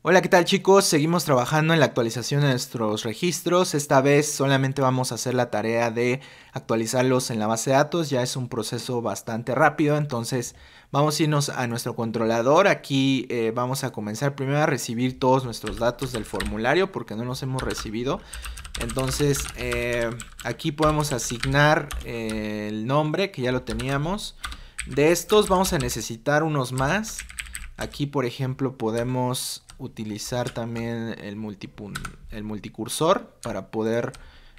Hola, ¿qué tal chicos? Seguimos trabajando en la actualización de nuestros registros. Esta vez solamente vamos a hacer la tarea de actualizarlos en la base de datos. Ya es un proceso bastante rápido, entonces vamos a irnos a nuestro controlador. Aquí eh, vamos a comenzar primero a recibir todos nuestros datos del formulario porque no los hemos recibido. Entonces eh, aquí podemos asignar eh, el nombre que ya lo teníamos. De estos vamos a necesitar unos más. Aquí, por ejemplo, podemos utilizar también el, el multicursor para poder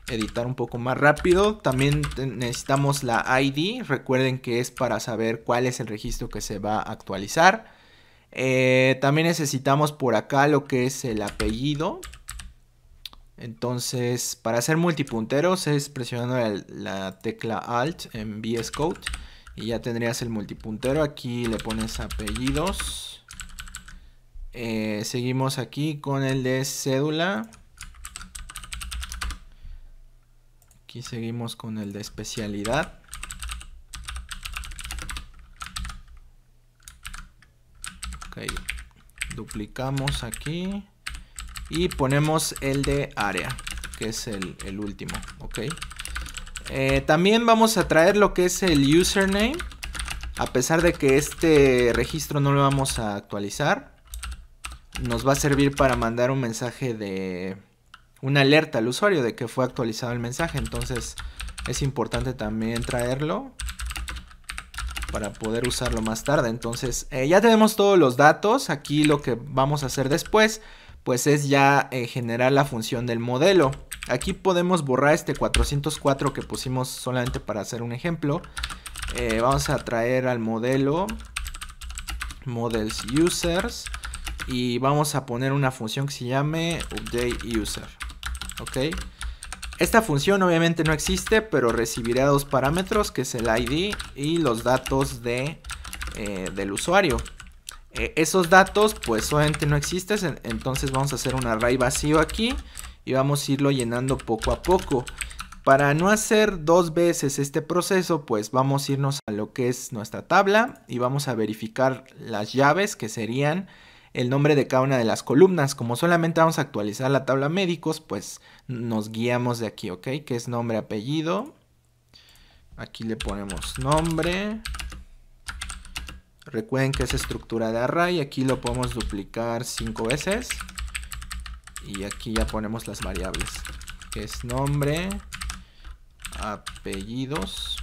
editar un poco más rápido. También necesitamos la ID. Recuerden que es para saber cuál es el registro que se va a actualizar. Eh, también necesitamos por acá lo que es el apellido. Entonces, para hacer multipunteros es presionando la tecla Alt en VS Code. Y ya tendrías el multipuntero. Aquí le pones apellidos. Eh, seguimos aquí con el de cédula. Aquí seguimos con el de especialidad. duplicamos aquí y ponemos el de área, que es el, último, ok. Eh, también vamos a traer lo que es el username, a pesar de que este registro no lo vamos a actualizar nos va a servir para mandar un mensaje de una alerta al usuario de que fue actualizado el mensaje. Entonces es importante también traerlo para poder usarlo más tarde. Entonces eh, ya tenemos todos los datos. Aquí lo que vamos a hacer después pues es ya eh, generar la función del modelo. Aquí podemos borrar este 404 que pusimos solamente para hacer un ejemplo. Eh, vamos a traer al modelo models users y vamos a poner una función que se llame UpdateUser. user. ¿Ok? Esta función obviamente no existe, pero recibirá dos parámetros, que es el ID y los datos de, eh, del usuario. Eh, esos datos pues obviamente no existen, entonces vamos a hacer un array vacío aquí y vamos a irlo llenando poco a poco. Para no hacer dos veces este proceso, pues vamos a irnos a lo que es nuestra tabla y vamos a verificar las llaves que serían el nombre de cada una de las columnas. Como solamente vamos a actualizar la tabla médicos, pues nos guiamos de aquí, ¿ok? Que es nombre, apellido. Aquí le ponemos nombre. Recuerden que es estructura de array. Aquí lo podemos duplicar cinco veces. Y aquí ya ponemos las variables. Que es nombre, apellidos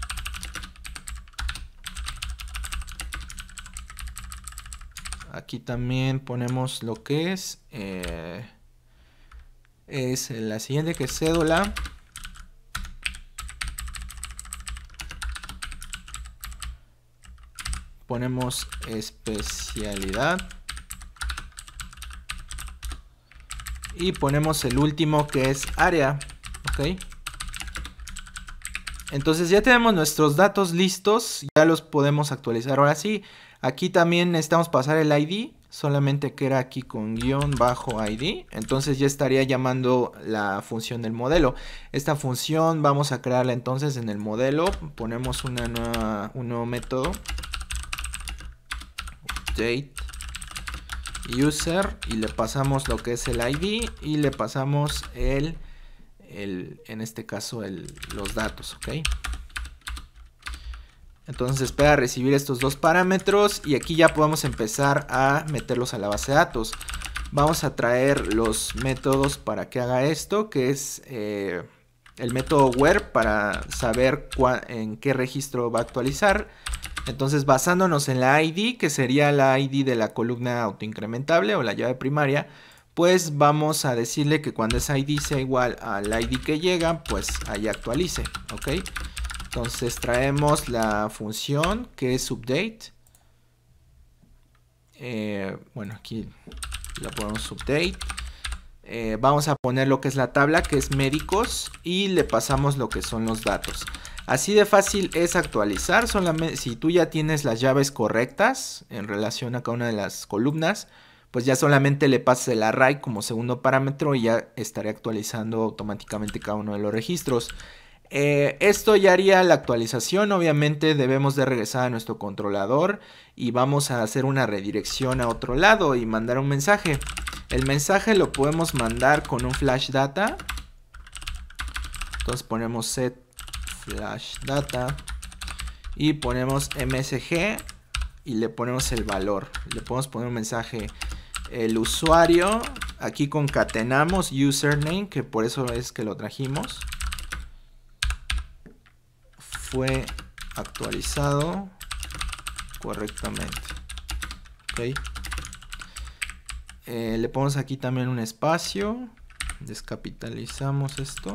Aquí también ponemos lo que es. Eh, es la siguiente que es cédula. Ponemos especialidad. Y ponemos el último que es área. ok entonces ya tenemos nuestros datos listos, ya los podemos actualizar. Ahora sí, aquí también necesitamos pasar el ID, solamente que era aquí con guión bajo ID. Entonces ya estaría llamando la función del modelo. Esta función vamos a crearla entonces en el modelo. Ponemos un nuevo método. Update user y le pasamos lo que es el ID y le pasamos el en este caso los datos, ¿ok? Entonces espera recibir estos dos parámetros y aquí ya podemos empezar a meterlos a la base de datos. Vamos a traer los métodos para que haga esto, que es eh, el método where para saber en qué registro va a actualizar. Entonces basándonos en la ID, que sería la ID de la columna autoincrementable o la llave primaria, pues vamos a decirle que cuando ese ID sea igual al ID que llega, pues ahí actualice, ¿ok? Entonces traemos la función que es update. Eh, bueno, aquí la ponemos update. Eh, vamos a poner lo que es la tabla, que es médicos, y le pasamos lo que son los datos. Así de fácil es actualizar, solamente si tú ya tienes las llaves correctas en relación a cada una de las columnas, pues ya solamente le pasas el array como segundo parámetro y ya estaré actualizando automáticamente cada uno de los registros. Eh, esto ya haría la actualización, obviamente debemos de regresar a nuestro controlador y vamos a hacer una redirección a otro lado y mandar un mensaje. El mensaje lo podemos mandar con un flash data. Entonces ponemos set flash data y ponemos msg y le ponemos el valor. Le podemos poner un mensaje el usuario, aquí concatenamos username, que por eso es que lo trajimos. Fue actualizado correctamente. Okay. Eh, le ponemos aquí también un espacio. Descapitalizamos esto.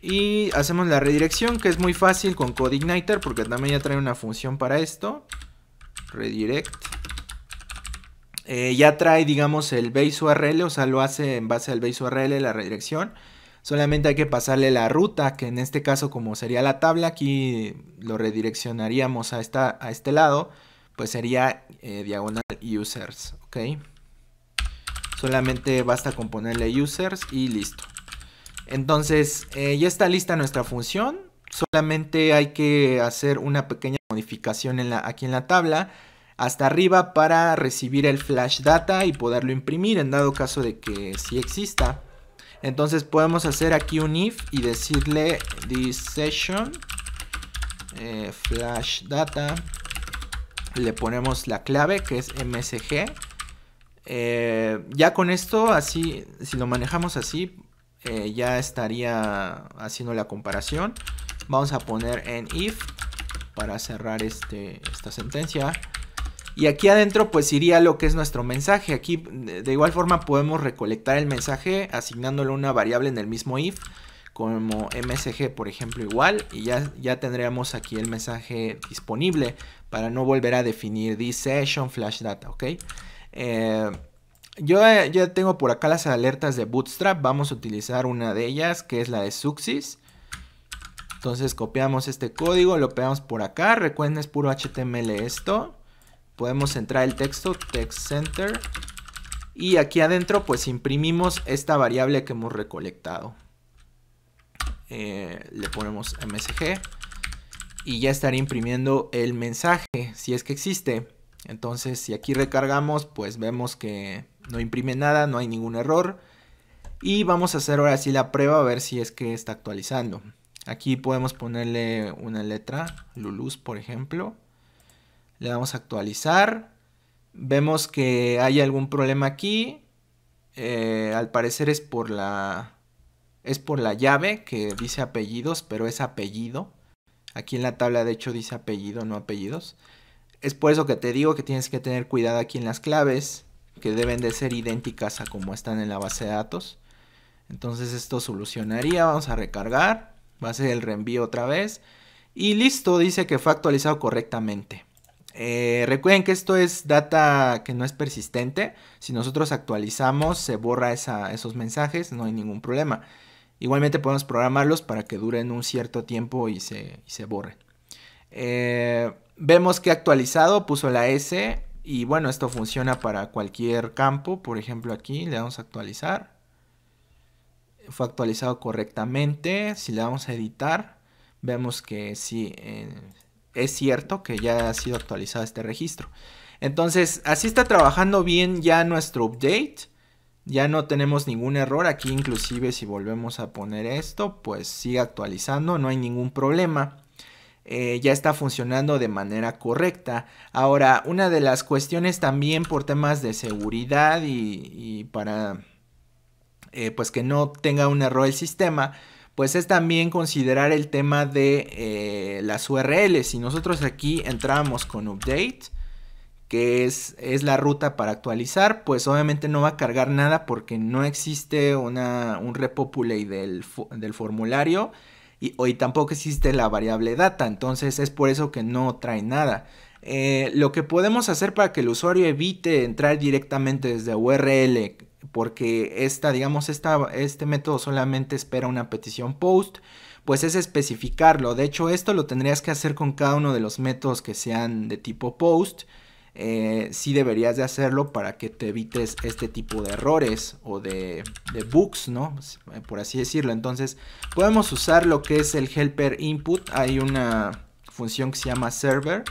Y hacemos la redirección, que es muy fácil con CodeIgniter, porque también ya trae una función para esto. Redirect eh, ya trae, digamos, el base URL, o sea, lo hace en base al base URL, la redirección. Solamente hay que pasarle la ruta, que en este caso como sería la tabla, aquí lo redireccionaríamos a, esta, a este lado, pues sería eh, diagonal users, ¿ok? Solamente basta con ponerle users y listo. Entonces, eh, ya está lista nuestra función, solamente hay que hacer una pequeña modificación en la, aquí en la tabla, hasta arriba para recibir el flash data y poderlo imprimir en dado caso de que sí exista. Entonces podemos hacer aquí un if y decirle this session eh, flash data. Le ponemos la clave que es msg. Eh, ya con esto, así, si lo manejamos así, eh, ya estaría haciendo la comparación. Vamos a poner en if para cerrar este, esta sentencia. Y aquí adentro pues iría lo que es nuestro mensaje. Aquí de igual forma podemos recolectar el mensaje asignándole una variable en el mismo if como msg por ejemplo igual y ya, ya tendríamos aquí el mensaje disponible para no volver a definir this session flash data ok eh, yo ya tengo por acá las alertas de bootstrap vamos a utilizar una de ellas que es la de suxis entonces copiamos este código lo pegamos por acá recuerden es puro html esto podemos entrar el texto, text center, y aquí adentro pues imprimimos esta variable que hemos recolectado. Eh, le ponemos msg y ya estaría imprimiendo el mensaje si es que existe entonces si aquí recargamos pues vemos que no imprime nada no hay ningún error y vamos a hacer ahora sí la prueba a ver si es que está actualizando aquí podemos ponerle una letra lulus por ejemplo le damos a actualizar. Vemos que hay algún problema aquí. Eh, al parecer es por la... Es por la llave que dice apellidos, pero es apellido. Aquí en la tabla de hecho dice apellido, no apellidos. Es por eso que te digo que tienes que tener cuidado aquí en las claves, que deben de ser idénticas a como están en la base de datos. Entonces esto solucionaría, vamos a recargar, va a ser el reenvío otra vez. Y listo, dice que fue actualizado correctamente. Eh, recuerden que esto es data que no es persistente. Si nosotros actualizamos, se borra esos mensajes, no hay ningún problema. Igualmente podemos programarlos para que duren un cierto tiempo y se, borren. Eh, vemos que actualizado puso la S y bueno, esto funciona para cualquier campo. Por ejemplo, aquí le damos a actualizar. Fue actualizado correctamente. Si le damos a editar, vemos que sí, eh, es cierto que ya ha sido actualizado este registro. Entonces, así está trabajando bien ya nuestro update. Ya no tenemos ningún error. Aquí inclusive si volvemos a poner esto, pues sigue actualizando, no hay ningún problema. Eh, ya está funcionando de manera correcta. Ahora, una de las cuestiones también por temas de seguridad y, para eh, pues que no tenga un error el sistema, pues es también considerar el tema de eh, las URLs. Si nosotros aquí entramos con update, que es, es, la ruta para actualizar, pues obviamente no va a cargar nada porque no existe un repopulate del, formulario y, hoy tampoco existe la variable data. Entonces es por eso que no trae nada. Eh, lo que podemos hacer para que el usuario evite entrar directamente desde URL porque esta, digamos, esta, este método solamente espera una petición post, pues es especificarlo. De hecho, esto lo tendrías que hacer con cada uno de los métodos que sean de tipo post. si eh, sí deberías de hacerlo para que te evites este tipo de errores o de, de bugs, ¿no? Eh, por así decirlo. Entonces, podemos usar lo que es el helper input. Hay una función que se llama server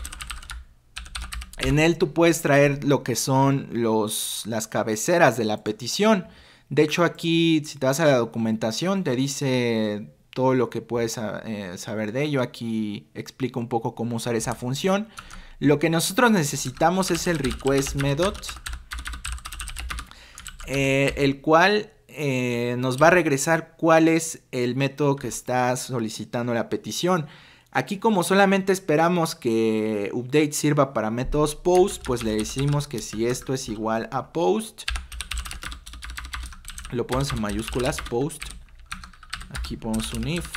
en él tú puedes traer lo que son las cabeceras de la petición. De hecho aquí si te vas a la documentación te dice todo lo que puedes eh, saber de ello. Aquí explico un poco cómo usar esa función. Lo que nosotros necesitamos es el request method. Eh, el cual eh, nos va a regresar cuál es el método que está solicitando la petición. Aquí como solamente esperamos que update sirva para métodos post, pues le decimos que si esto es igual a post, lo ponemos en mayúsculas post, aquí ponemos un if.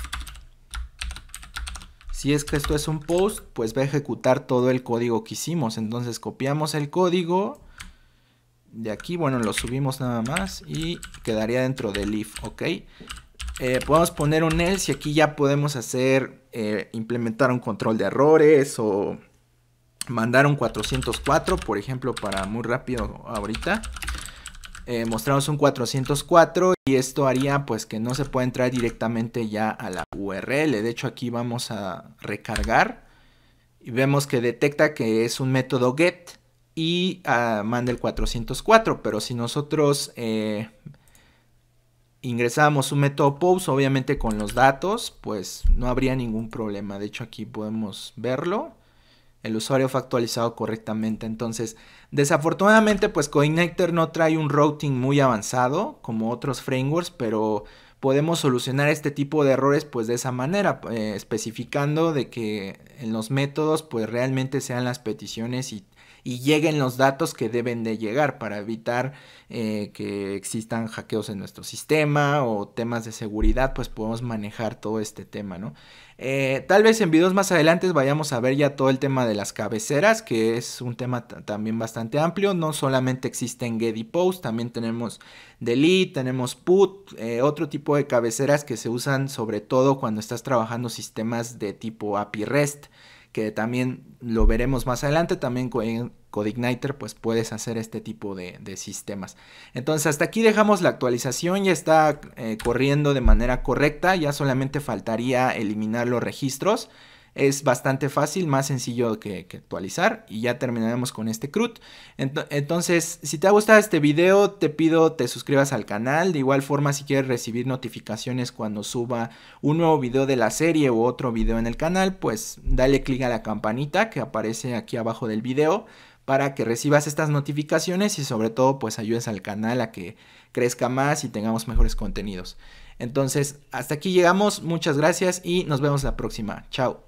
Si es que esto es un post, pues va a ejecutar todo el código que hicimos. Entonces copiamos el código de aquí, bueno, lo subimos nada más y quedaría dentro del if, ¿ok? Eh, podemos poner un else y aquí ya podemos hacer, eh, implementar un control de errores o mandar un 404, por ejemplo, para muy rápido ahorita. Eh, mostramos un 404 y esto haría pues que no se pueda entrar directamente ya a la URL. De hecho aquí vamos a recargar y vemos que detecta que es un método get y ah, manda el 404. Pero si nosotros ingresamos un método POST, obviamente con los datos, pues no habría ningún problema. De hecho, aquí podemos verlo. El usuario fue actualizado correctamente. Entonces, desafortunadamente, pues CoinNectar no trae un routing muy avanzado como otros frameworks, pero podemos solucionar este tipo de errores pues de esa manera, eh, especificando de que en los métodos pues realmente sean las peticiones y, lleguen los datos que deben de llegar para evitar eh, que existan hackeos en nuestro sistema o temas de seguridad, pues podemos manejar todo este tema, ¿no? Eh, tal vez en videos más adelante vayamos a ver ya todo el tema de las cabeceras, que es un tema también bastante amplio. No solamente existen get post, también tenemos delete, tenemos put, eh, otro tipo de cabeceras que se usan sobre todo cuando estás trabajando sistemas de tipo API REST que también lo veremos más adelante, también con CodeIgniter pues puedes hacer este tipo de, sistemas. Entonces hasta aquí dejamos la actualización, ya está eh, corriendo de manera correcta, ya solamente faltaría eliminar los registros. Es bastante fácil, más sencillo que, actualizar y ya terminaremos con este CRUD. entonces, si te ha gustado este video, te pido te suscribas al canal. De igual forma, si quieres recibir notificaciones cuando suba un nuevo video de la serie o otro video en el canal, pues dale clic a la campanita que aparece aquí abajo del video para que recibas estas notificaciones y sobre todo pues ayudes al canal a que crezca más y tengamos mejores contenidos. Entonces, hasta aquí llegamos, muchas gracias y nos vemos la próxima. Chao.